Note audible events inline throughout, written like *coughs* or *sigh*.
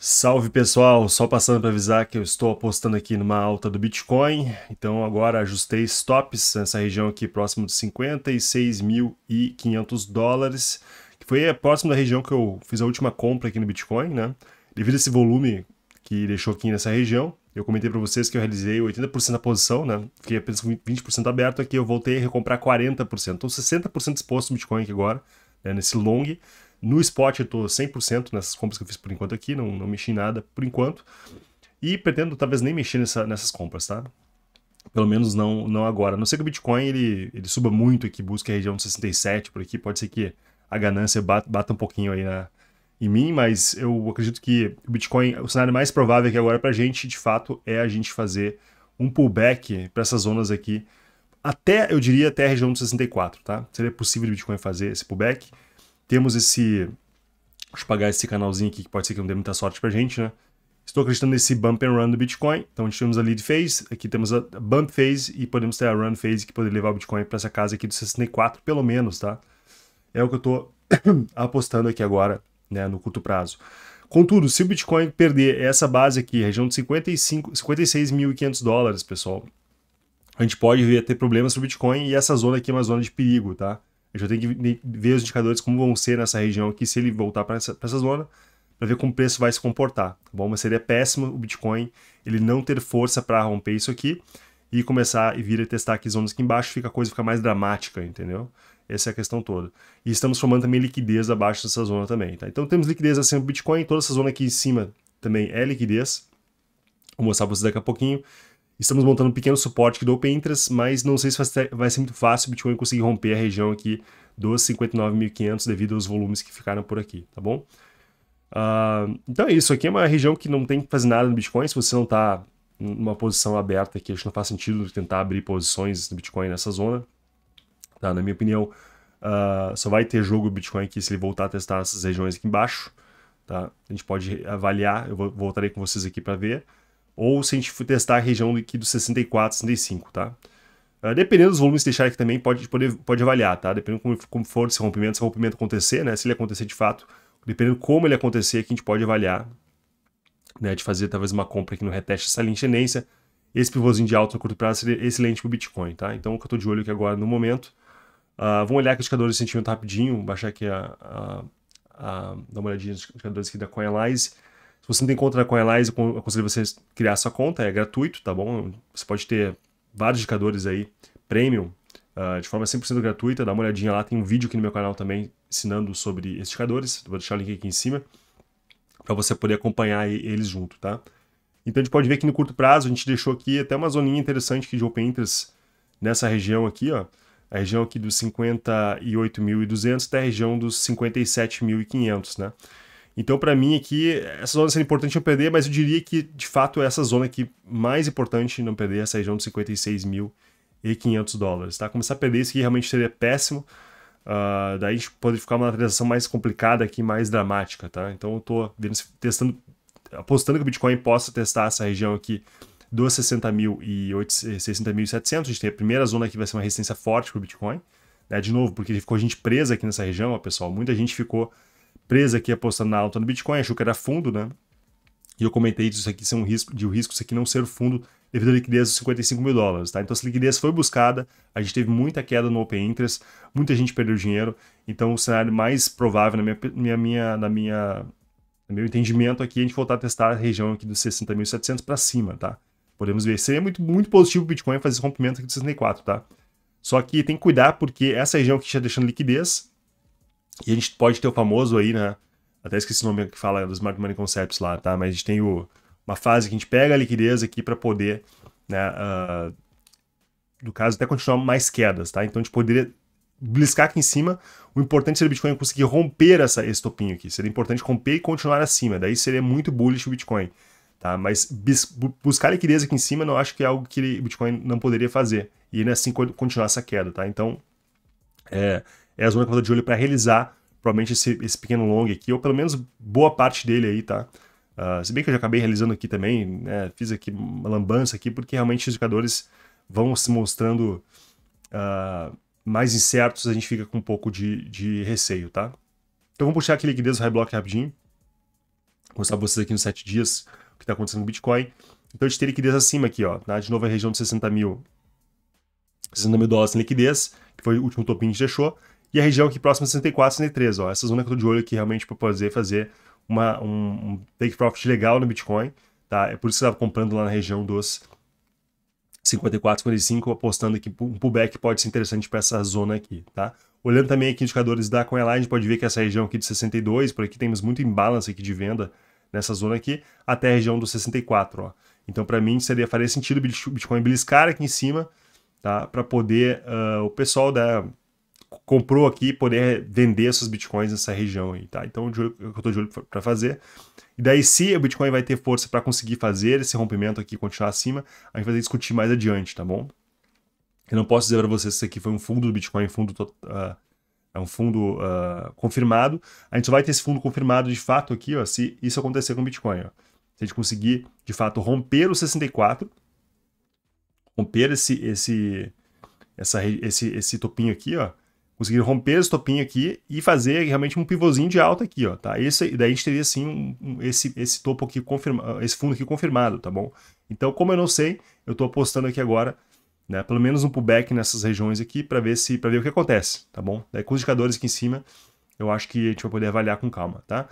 Salve pessoal, só passando para avisar que eu estou apostando aqui numa alta do Bitcoin, então agora ajustei stops nessa região aqui próximo de 56.500 dólares, que foi é, próximo da região que eu fiz a última compra aqui no Bitcoin, né? Devido a esse volume que deixou aqui nessa região, eu comentei para vocês que eu realizei 80% da posição, né? Fiquei apenas com 20% aberto aqui, eu voltei a recomprar 40%, então 60% exposto no Bitcoin aqui agora, né? nesse long, no spot eu tô 100% nessas compras que eu fiz por enquanto aqui, não, não mexi em nada por enquanto. E pretendo talvez nem mexer nessa, nessas compras, tá? Pelo menos não, não agora. A não ser que o Bitcoin ele, ele suba muito e que busque a região de 67 por aqui, pode ser que a ganância bata, bata um pouquinho aí na, em mim, mas eu acredito que o Bitcoin, o cenário mais provável aqui agora pra gente, de fato, é a gente fazer um pullback para essas zonas aqui, até, eu diria, até a região de 64, tá? Seria possível o Bitcoin fazer esse pullback. Temos esse. Deixa eu pagar esse canalzinho aqui que pode ser que não dê muita sorte pra gente, né? Estou acreditando nesse bump and run do Bitcoin. Então a gente temos a lead phase, aqui temos a bump phase e podemos ter a run phase que poderia levar o Bitcoin para essa casa aqui dos 64 pelo menos, tá? É o que eu estou *coughs* apostando aqui agora, né, no curto prazo. Contudo, se o Bitcoin perder essa base aqui, região de 55, 56.500 dólares, pessoal, a gente pode ver ter problemas para o Bitcoin e essa zona aqui é uma zona de perigo, tá? A gente tenho que ver os indicadores como vão ser nessa região aqui, se ele voltar para essa, essa zona, para ver como o preço vai se comportar, tá bom? Mas seria péssimo o Bitcoin ele não ter força para romper isso aqui e começar e vir a testar aqui zonas aqui embaixo, fica a coisa fica mais dramática, entendeu? Essa é a questão toda. E estamos formando também liquidez abaixo dessa zona também, tá? Então temos liquidez acima do Bitcoin, toda essa zona aqui em cima também é liquidez. Vou mostrar para vocês daqui a pouquinho. Estamos montando um pequeno suporte aqui do Open Interest, mas não sei se vai ser muito fácil o Bitcoin conseguir romper a região aqui dos 59.500 devido aos volumes que ficaram por aqui, tá bom? Uh, então é isso, aqui é uma região que não tem que fazer nada no Bitcoin, se você não está numa posição aberta aqui, acho que não faz sentido tentar abrir posições no Bitcoin nessa zona, tá? Na minha opinião, uh, só vai ter jogo Bitcoin aqui se ele voltar a testar essas regiões aqui embaixo, tá? A gente pode avaliar, eu voltarei com vocês aqui para ver, ou se a gente for testar a região aqui dos 64, 65, tá? Uh, dependendo dos volumes que deixar aqui também, pode, pode, pode avaliar, tá? Dependendo como, como for esse rompimento, se o rompimento acontecer, né? Se ele acontecer de fato, dependendo como ele acontecer, aqui a gente pode avaliar, né? De fazer talvez uma compra aqui no reteste essa linha de tendência. Esse pivôzinho de alto no curto prazo seria excelente para o Bitcoin, tá? Então, o que eu estou de olho aqui agora no momento. Uh, vamos olhar aqui os indicadores de sentimento rapidinho, baixar aqui a, a, a, dar uma olhadinha nos indicadores aqui da CoinAnalyze. Se você não tem conta na CoinAlyze, eu aconselho você criar sua conta, é gratuito, tá bom? Você pode ter vários indicadores aí, premium, uh, de forma 100% gratuita, dá uma olhadinha lá, tem um vídeo aqui no meu canal também ensinando sobre esses indicadores, vou deixar o link aqui em cima, para você poder acompanhar eles junto, tá? Então a gente pode ver que no curto prazo a gente deixou aqui até uma zoninha interessante aqui de open interest nessa região aqui, ó, a região aqui dos 58.200 até a região dos 57.500, né? Então, para mim aqui, essa zona seria importante não perder, mas eu diria que, de fato, é essa zona aqui mais importante não perder, essa região de 56 mil e dólares, tá? Começar a perder isso aqui realmente seria péssimo, uh, daí a gente poderia ficar uma transação mais complicada aqui, mais dramática, tá? Então eu tô testando, apostando que o Bitcoin possa testar essa região aqui dos 60 mil e 60.700, a gente tem a primeira zona aqui vai ser uma resistência forte para o Bitcoin, né? De novo, porque ficou gente presa aqui nessa região, ó, pessoal, muita gente ficou empresa que ia apostando na alta no Bitcoin, achou que era fundo, né? E eu comentei disso aqui ser um risco, de o um risco isso aqui não ser fundo devido à liquidez dos 55 mil dólares, tá? Então essa liquidez foi buscada, a gente teve muita queda no Open Interest, muita gente perdeu dinheiro, então o cenário mais provável na minha, minha, minha, na minha no meu entendimento aqui, é a gente voltar a testar a região aqui dos 60.700 para cima, tá? Podemos ver, seria muito, muito positivo o Bitcoin fazer esse rompimento aqui dos 64, tá? Só que tem que cuidar porque essa região que está deixando liquidez, e a gente pode ter o famoso aí, né? Até esqueci o nome que fala dos Smart Money Concepts lá, tá? Mas a gente tem o, uma fase que a gente pega a liquidez aqui para poder, né? Uh, no caso, até continuar mais quedas, tá? Então a gente poderia bliscar aqui em cima. O importante seria o Bitcoin conseguir romper essa, esse topinho aqui. Seria importante romper e continuar acima. Daí seria muito bullish o Bitcoin. Tá? Mas bis, buscar liquidez aqui em cima não acho que é algo que o Bitcoin não poderia fazer. E ainda assim continuar essa queda. Tá? Então, é, é a zona que eu tô de olho para realizar, provavelmente, esse, esse pequeno long aqui, ou pelo menos boa parte dele aí, tá? Uh, se bem que eu já acabei realizando aqui também, né? Fiz aqui uma lambança aqui, porque realmente os indicadores vão se mostrando uh, mais incertos, a gente fica com um pouco de, de receio, tá? Então vamos puxar aqui liquidez do high block rapidinho. Vou mostrar pra vocês aqui nos 7 dias o que está acontecendo no Bitcoin. Então a gente tem liquidez acima aqui, ó. Tá? De novo a região de 60 mil, 60 mil dólares em liquidez, que foi o último topinho que a gente deixou. E a região aqui próxima de 64, 63, ó. Essa zona que eu tô de olho aqui realmente para poder fazer uma, um, um, take profit legal no Bitcoin, tá? É por isso que eu tava comprando lá na região dos 54, 55, apostando que um pullback pode ser interessante para essa zona aqui, tá? Olhando também aqui indicadores da CoinLine, a gente pode ver que essa região aqui de 62, por aqui temos muito imbalance aqui de venda nessa zona aqui, até a região dos 64, ó. Então, para mim, seria, faria sentido o Bitcoin beliscar aqui em cima, tá? Para poder uh, o pessoal da comprou aqui poder vender seus bitcoins nessa região aí, tá? Então, eu estou de olho para fazer. E daí, se o Bitcoin vai ter força para conseguir fazer esse rompimento aqui continuar acima, a gente vai discutir mais adiante, tá bom? Eu não posso dizer para vocês se isso aqui foi um fundo do Bitcoin, fundo uh, é um fundo uh, confirmado. A gente só vai ter esse fundo confirmado de fato aqui, ó, se isso acontecer com o Bitcoin. Ó. Se a gente conseguir, de fato, romper o 64, romper esse, esse, essa, esse, esse topinho aqui, ó, conseguir romper esse topinho aqui e fazer realmente um pivôzinho de alta aqui, ó, tá? Esse, daí a gente teria, sim, um, um, esse, esse topo aqui confirmado, esse fundo aqui confirmado, tá bom? Então, como eu não sei, eu tô apostando aqui agora, né, pelo menos um pullback nessas regiões aqui para ver se para ver o que acontece, tá bom? Daí com os indicadores aqui em cima, eu acho que a gente vai poder avaliar com calma, tá?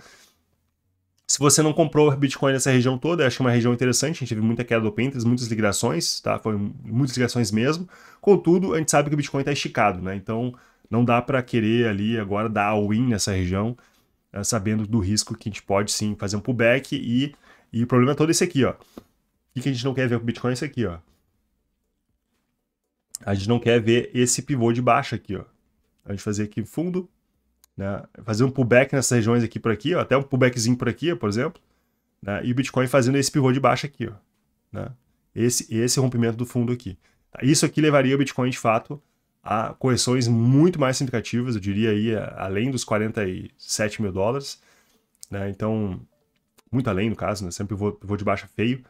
Se você não comprou Bitcoin nessa região toda, acho que é uma região interessante, a gente teve muita queda do Pinterest, muitas ligações, tá? Foi muitas ligações mesmo. Contudo, a gente sabe que o Bitcoin está esticado, né? Então, não dá para querer ali agora dar all-in nessa região, é, sabendo do risco que a gente pode sim fazer um pullback e, e o problema é todo esse aqui, ó. O que a gente não quer ver com o Bitcoin é esse aqui, ó. A gente não quer ver esse pivô de baixo aqui, ó. A gente fazer aqui fundo, né? fazer um pullback nessas regiões aqui por aqui, ó, até um pullbackzinho por aqui, ó, por exemplo, né? e o Bitcoin fazendo esse pivô de baixo aqui, ó, né? esse, esse rompimento do fundo aqui. Isso aqui levaria o Bitcoin, de fato, há correções muito mais significativas, eu diria aí, além dos 47 mil dólares, né? Então, muito além no caso, né? Sempre vou, vou de baixa feio,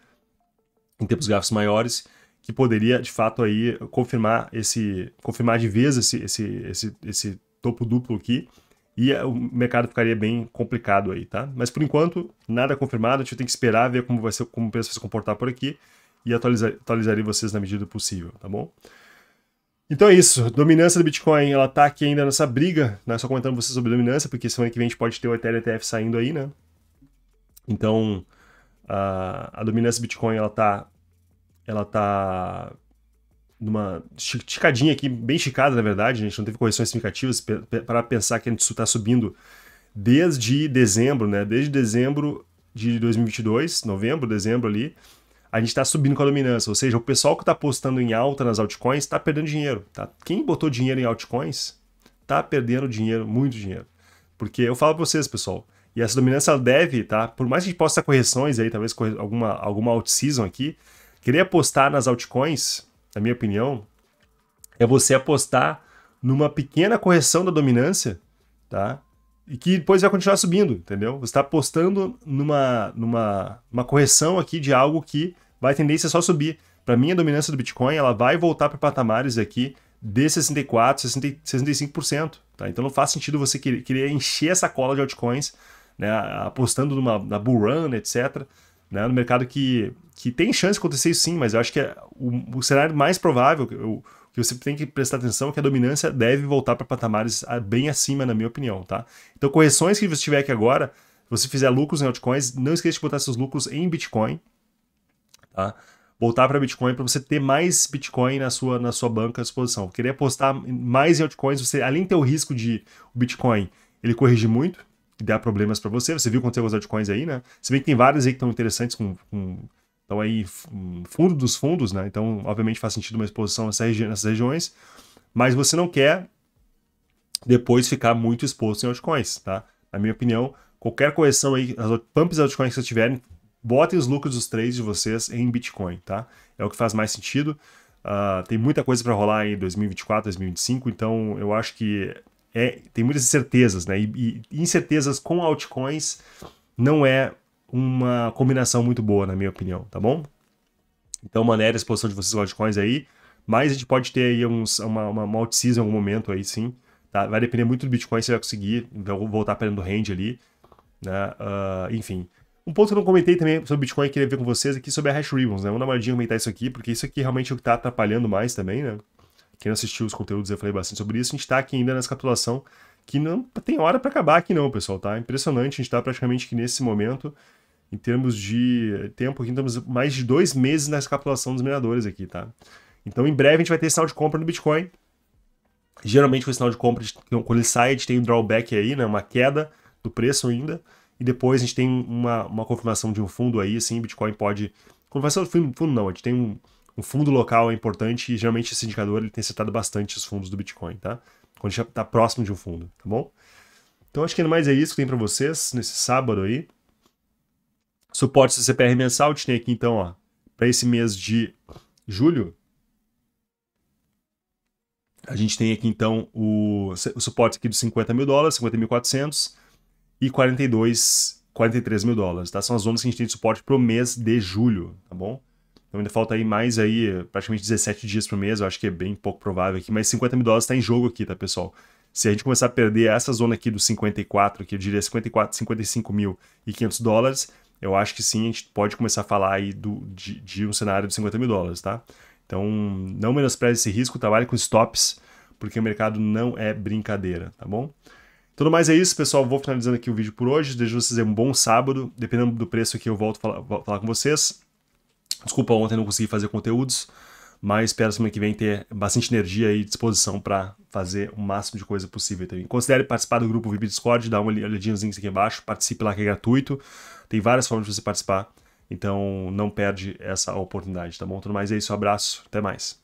em tempos gráficos maiores, que poderia, de fato, aí confirmar esse, confirmar de vez esse, esse, esse, esse topo duplo aqui, e eh, o mercado ficaria bem complicado aí, tá? Mas por enquanto, nada confirmado, a gente tem que esperar ver como vai ser, como o preço vai se comportar por aqui, e atualizar, atualizarei vocês na medida possível, tá bom? Então é isso, dominância do Bitcoin, ela tá aqui ainda nessa briga, né? Só comentando você sobre dominância, porque semana que vem a gente pode ter o Ethereum ETF saindo aí, né? Então, a, a dominância do Bitcoin, ela tá, ela tá numa esticadinha aqui, bem esticada, na verdade, né? a gente não teve correções significativas para pensar que a gente está subindo desde dezembro, né? Desde dezembro de 2022, novembro, dezembro ali, a gente está subindo com a dominância. Ou seja, o pessoal que está apostando em alta nas altcoins está perdendo dinheiro. Tá? Quem botou dinheiro em altcoins está perdendo dinheiro, muito dinheiro. Porque eu falo para vocês, pessoal, e essa dominância deve, tá? Por mais que a gente possa correções aí, talvez alguma, alguma out-season aqui, querer apostar nas altcoins, na minha opinião, é você apostar numa pequena correção da dominância, tá? E que depois vai continuar subindo, entendeu? Você está apostando numa, numa uma correção aqui de algo que vai a tendência só subir. Para mim, a dominância do Bitcoin ela vai voltar para patamares aqui de 64%, 65%. Tá? Então não faz sentido você querer, encher essa cola de altcoins, né, apostando numa, na bull run, etc., né, no mercado que, que tem chance de acontecer isso sim, mas eu acho que é o, o cenário mais provável, o, que você tem que prestar atenção é que a dominância deve voltar para patamares bem acima, na minha opinião, tá? Então, correções que você tiver aqui agora, se você fizer lucros em altcoins, não esqueça de botar seus lucros em Bitcoin, tá? Voltar para Bitcoin para você ter mais Bitcoin na sua, na sua banca à disposição. Querer apostar mais em altcoins, você, além de ter o risco de o Bitcoin ele corrigir muito e dar problemas para você, você viu quanto tem os altcoins aí, né? Se bem que tem várias aí que estão interessantes com, com então aí fundo dos fundos, né? Então, obviamente faz sentido uma exposição nessa regi nessas regiões, mas você não quer depois ficar muito exposto em altcoins, tá? Na minha opinião, qualquer correção aí, as pumps altcoins que vocês tiverem, botem os lucros dos três de vocês em Bitcoin, tá? É o que faz mais sentido. Uh, tem muita coisa para rolar em 2024, 2025, então eu acho que é, tem muitas incertezas, né? E, e incertezas com altcoins não é uma combinação muito boa, na minha opinião, tá bom? Então maneira a exposição de vocês aos altcoins aí, mas a gente pode ter aí uns, uma, uma, uma em algum momento aí sim, tá? Vai depender muito do Bitcoin se vai conseguir, voltar perdendo range ali, né? Uh, enfim, um ponto que eu não comentei também sobre Bitcoin, que queria ver com vocês aqui sobre a Hash Ribbons, né? Vou dar uma olhadinha comentar isso aqui, porque isso aqui realmente é o que está atrapalhando mais também, né? Quem não assistiu os conteúdos, eu falei bastante sobre isso. A gente está aqui ainda nessa capitulação, que não tem hora para acabar aqui não, pessoal, tá? Impressionante, a gente está praticamente que nesse momento, em termos de tempo, aqui estamos mais de dois meses nessa capitulação dos mineradores aqui, tá? Então, em breve, a gente vai ter sinal de compra no Bitcoin. Geralmente, com o sinal de compra, quando ele sai, a gente tem um drawback aí, né? Uma queda do preço ainda. E depois a gente tem uma, uma confirmação de um fundo aí, assim, Bitcoin pode. Confirmação do fundo, fundo não, a gente tem um, um fundo local importante e geralmente esse indicador ele tem acertado bastante os fundos do Bitcoin, tá? Quando já está próximo de um fundo, tá bom? Então acho que ainda mais é isso que tem para vocês nesse sábado aí. Suporte do CPR mensal, a gente tem aqui então, ó, para esse mês de julho. A gente tem aqui então o, o suporte aqui dos 50 mil dólares, 50.400 e 42, 43 mil dólares, tá? São as zonas que a gente tem de suporte pro mês de julho, tá bom? Então ainda falta aí mais aí, praticamente 17 dias pro mês, eu acho que é bem pouco provável aqui, mas 50 mil dólares tá em jogo aqui, tá, pessoal? Se a gente começar a perder essa zona aqui dos 54, que eu diria 54, 55 mil e 500 dólares, eu acho que sim, a gente pode começar a falar aí do, de, de um cenário de 50 mil dólares, tá? Então, não menospreze esse risco, trabalhe com stops, porque o mercado não é brincadeira, tá bom? Tudo mais é isso, pessoal. Vou finalizando aqui o vídeo por hoje. Desejo vocês um bom sábado. Dependendo do preço aqui, eu volto falar, falar com vocês. Desculpa, ontem não consegui fazer conteúdos, mas espero semana que vem ter bastante energia e disposição para fazer o máximo de coisa possível também. Considere participar do grupo VIP Discord, dá uma olhadinha aqui embaixo, participe lá que é gratuito. Tem várias formas de você participar, então não perde essa oportunidade, tá bom? Tudo mais é isso, um abraço, até mais.